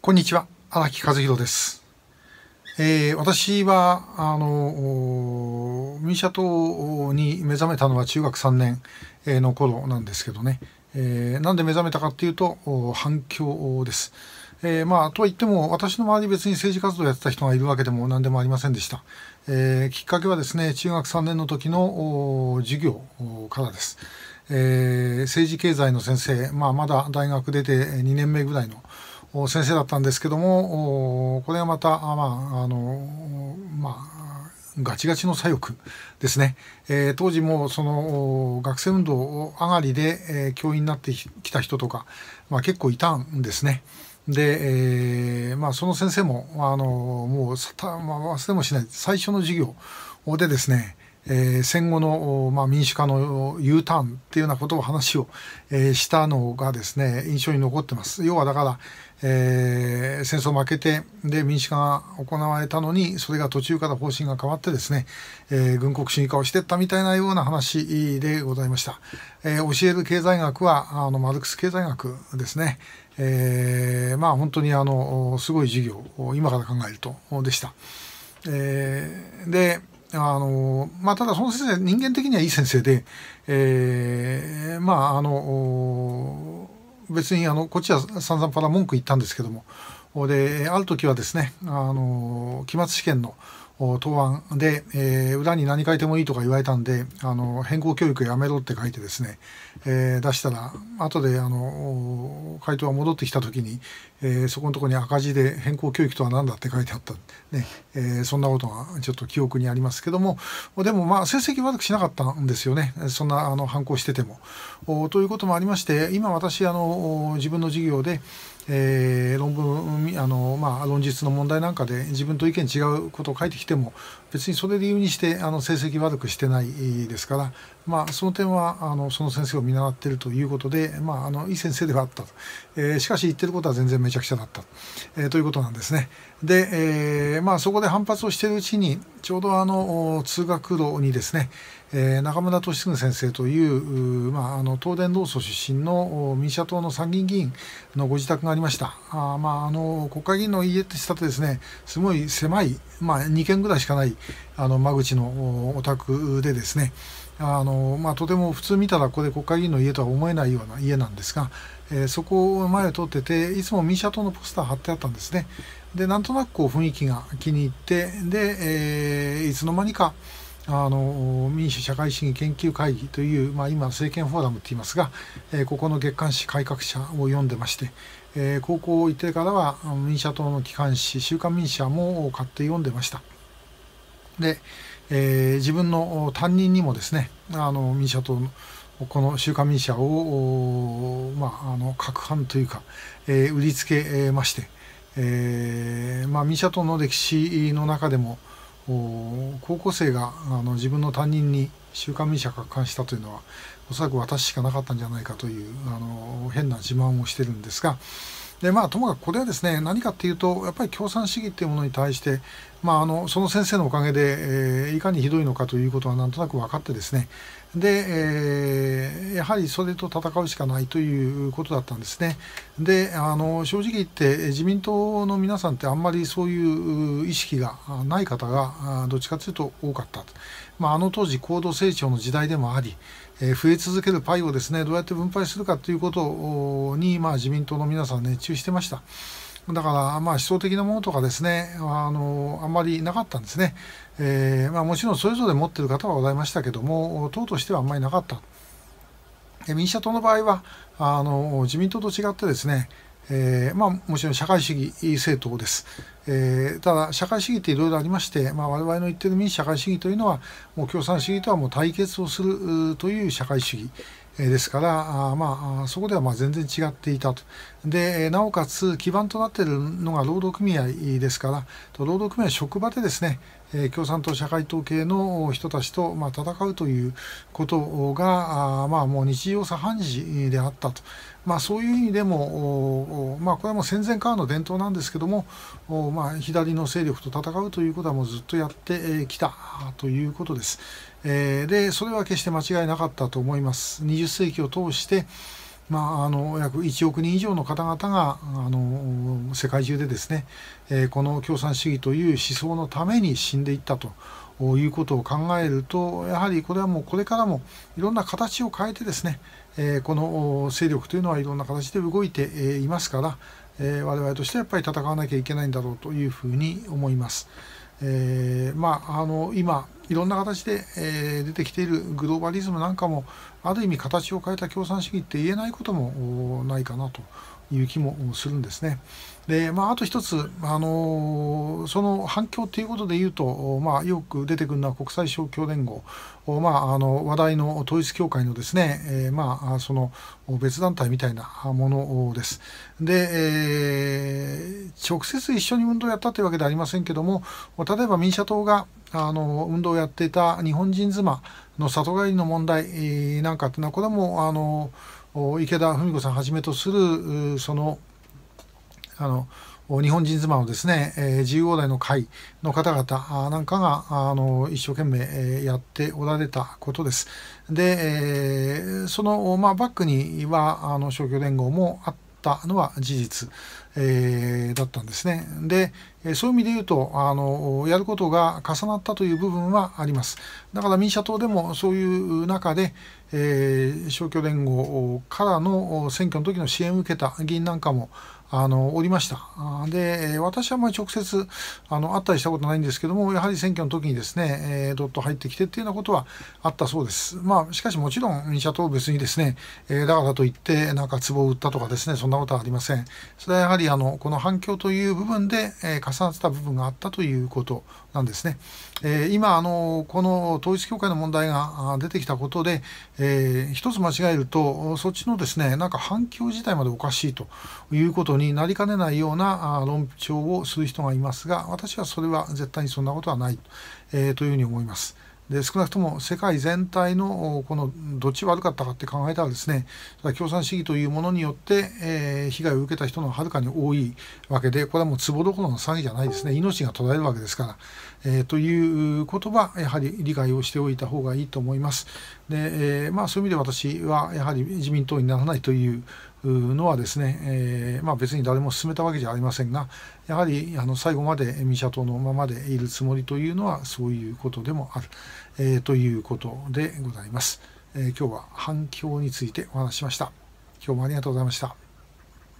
こんにちは荒木和弘です、えー、私はあの民社党に目覚めたのは中学3年の頃なんですけどね、えー、なんで目覚めたかっていうと反響です。えー、まあとは言っても私の周り別に政治活動やってた人がいるわけでも何でもありませんでした、えー、きっかけはですね中学3年の時の授業からです、えー、政治経済の先生、まあ、まだ大学出て2年目ぐらいの先生だったんですけどもこれはまた、まああのまあ、ガチガチの左翼ですね、えー、当時もその学生運動上がりで、えー、教員になってきた人とか、まあ、結構いたんですね。で、えー、まあ、その先生もあのもうさた、まあ、忘れもしない最初の授業でですねえー、戦後の、まあ、民主化の U ターンっていうようなことを話を、えー、したのがですね印象に残ってます。要はだから、えー、戦争負けてで民主化が行われたのにそれが途中から方針が変わってですね、え軍国主義化をしてったみたいなような話でございました。え教える経済学はあのマルクス経済学ですね。えまあ本当にあのすごい授業を今から考えるとでした。えであのまあ、ただその先生人間的にはいい先生で、えー、まああの別にあのこっちはさんざんパラ文句言ったんですけどもである時はですねあの期末試験の答案で、えー、裏に何書いてもいいとか言われたんであの変更教育やめろって書いてですね、えー、出したら後であの回答が戻ってきた時に、えー、そこのとこに赤字で変更教育とは何だって書いてあった、ねえー、そんなことがちょっと記憶にありますけどもでもまあ成績悪くしなかったんですよねそんなあの反抗してても。ということもありまして今私あの自分の授業でえー、論文あの、まあ、論述の問題なんかで自分と意見違うことを書いてきても別にそれ理由にしてあの成績悪くしてないですから、まあ、その点はあのその先生を見習っているということで、まあ、あのいい先生ではあったと、えー、しかし言ってることは全然めちゃくちゃだった、えー、ということなんですね。で、えーまあ、そこで反発をしているうちにちょうどあの通学路にですねえー、中村俊嗣先生という、まあ、あの東電道祖出身の民社党の参議院議員のご自宅がありましたあ、まあ、あの国会議員の家ってしたってですねすごい狭い、まあ、2軒ぐらいしかないあの間口のお宅でですねあの、まあ、とても普通見たらこれ国会議員の家とは思えないような家なんですが、えー、そこを前を通ってていつも民社党のポスター貼ってあったんですねでなんとなくこう雰囲気が気に入ってで、えー、いつの間にかあの民主・社会主義研究会議という、まあ、今政権フォーラムといいますが、えー、ここの月刊誌「改革者」を読んでまして、えー、高校行ってからは民社党の機関誌「週刊民社」も買って読んでました。で、えー、自分の担任にもですねあの民社党のこの週刊民社を、まあ、あの各販というか、えー、売りつけまして、えーまあ、民社党の歴史の中でも、高校生があの自分の担任に週刊民社が刊したというのはおそらく私しかなかったんじゃないかというあの変な自慢をしてるんですがでまあ、ともかくこれはですね何かっていうとやっぱり共産主義っていうものに対して、まあ、あのその先生のおかげで、えー、いかにひどいのかということはなんとなく分かってですねで、えー、やはりそれと戦うしかないということだったんですね。であの正直言って自民党の皆さんってあんまりそういう意識がない方がどっちかというと多かった。まあ、あの当時高度成長の時代でもあり、えー、増え続けるパイをですねどうやって分配するかということに、まあ、自民党の皆さん熱中してました。だから、まあ、思想的なものとかですね、あの、あんまりなかったんですね。えー、まあ、もちろんそれぞれ持ってる方はございましたけども、党としてはあんまりなかった。民社党の場合は、あの、自民党と違ってですね、えー、まあ、もちろん社会主義政党です。えー、ただ、社会主義っていろいろありまして、まあ、我々の言ってる民主社会主義というのは、もう共産主義とはもう対決をするという社会主義。ですから、あまあ、そこではまあ全然違っていたと。で、なおかつ基盤となっているのが労働組合ですから、労働組合は職場でですね、え共産党社会党系の人たちと、ま戦うということがあ、まあ、もう日常茶飯事であったと、まあ、そういう意味でも、まあ、これはもう戦前からの伝統なんですけども、まあ、左の勢力と戦うということはもうずっとやってきたということです。えでそれは決して間違いなかったと思います。20世紀を通してまあ、あの約1億人以上の方々があの世界中でですね、えー、この共産主義という思想のために死んでいったということを考えるとやはりこれはもうこれからもいろんな形を変えてですね、えー、この勢力というのはいろんな形で動いていますから、えー、我々としてはやっぱり戦わなきゃいけないんだろうというふうに思います。えー、まあ、あの今いろんな形で、えー、出てきているグローバリズムなんかもある意味形を変えた共産主義って言えないこともないかなという気もするんですね。でまあ、あと一つ、あのー、その反響ということで言うと、まあ、よく出てくるのは国際勝共連合、まあ、あの話題の統一教会のですね、えー、まあ、その別団体みたいなものです。で、えー、直接一緒に運動をやったというわけではありませんけども例えば民社党があの運動をやっていた日本人妻の里帰りの問題なんかというのはこれもあの池田文子さんはじめとするそのあの日本人妻のですね、えー、自由往来の会の方々なんかがあの一生懸命、えー、やっておられたことです。で、えー、その、まあ、バックにはあの商業連合もあったのは事実、えー、だったんですね。で、そういう意味で言うと、あの、やることが重なったという部分はあります。だから民社党でもそういう中で、えー、消去連合からの選挙の時の支援を受けた議員なんかも、あのおりましたで私はまあ直接あの会ったりしたことないんですけどもやはり選挙の時にですね、えー、どっと入ってきてっていうようなことはあったそうですまあしかしもちろん民社党別にですね、えー、だからといってなんか壺を売ったとかですねそんなことはありませんそれはやはりあのこの反響という部分で、えー、重なってた部分があったということなんですね、えー、今あのこの統一教会の問題が出てきたことで、えー、一つ間違えるとそっちのですねなんか反響自体までおかしいということ長になりかねないような論調をする人がいますが、私はそれは絶対にそんなことはない、えー、というふうに思います。で少なくとも世界全体のこのどっち悪かったかって考えたらですね共産主義というものによって、えー、被害を受けた人のはるかに多いわけでこれはもう壺どころの詐欺じゃないですね命が途絶えるわけですから、えー、ということはやはり理解をしておいた方がいいと思いますで、えー、まあそういう意味で私はやはり自民党にならないというのはですね、えー、まあ、別に誰も進めたわけじゃありませんがやはりあの最後までミシャ党のままでいるつもりというのはそういうことでもある、えー、ということでございます、えー、今日は反響についてお話しました今日もありがとうございました